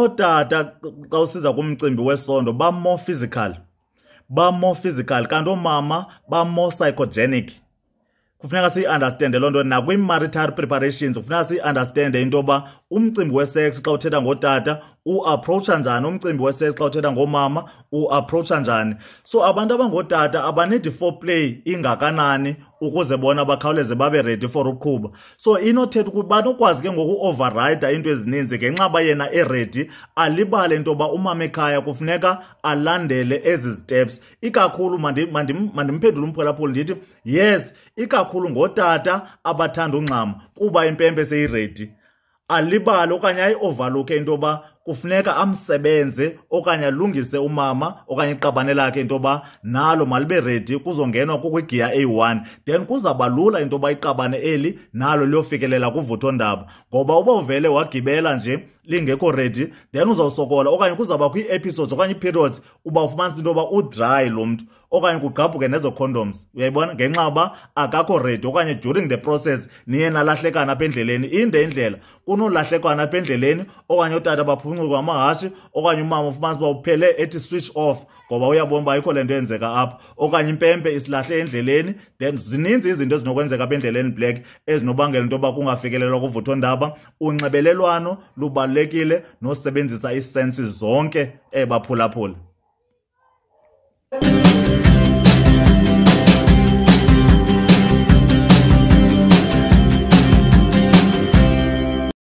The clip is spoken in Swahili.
ootata xa usiza kumcimbi wesondo ba-more physical ba-more physical kanti oomama ba-more psychogenic kufuneka siyiunderstande loo nto nakwi-maritary preparations kufuneka siyiunderstande into yoba umcimbi wesex xa uthetha ngootata uapproatsha njani umcimbi wesesi xa uthetha ngoomama uapproatsha njani so abantu abangootata abanedi for play ingakanani ukuze bona bakhawuleze babe ready for uqhuba so inothetha ukuthi banokwazi ke ngoku iinto ezininzi ngenxa bayena eredi alibale into yoba umama ekhaya kufuneka alandele ezi steps ikakhulu mandimphendule umphulaphuli ndithi yes ikakhulu ngootata abathanda ungxama kuba impempe seyiredi alibale okanye ayiovaloke into yoba kufuneka amsebenze okanye alungise umama okanye iqabane lakhe into yoba nalo malibe redi kuzongenwa kukwigiya eyi 1 then kuzawuba lula into yoba iqabane eli nalo liyofikelela kuvuthondaba ngoba uba uvele wagibela nje lingekho redi then uzawusokola okanye kuzawuba kwii-episodes okanye ii-periods uba ufumanisa into yoba udrayi lo mntu okanye kugqabhuke nezo condoms uyayibona ngenxa yoba akakho redi okanye during the process niye nalahlekana apha endleleni inde indlela kunolahlekana apha endleleni okanye ootata baphuma uncuku amahhashi okanye umama ufumanise uba uphele ethi switch off ngoba uyabona uba ayikho le nto yenzeka apha okanye impempe isilahle endleleni then zininzi izinto ezinokwenzeka bendleleni black ezinobangela into yoba kungafikelelwa kuvuthondaba unxibelelwano lubalulekile nosebenzisa iisensi zonke ebaphulaphula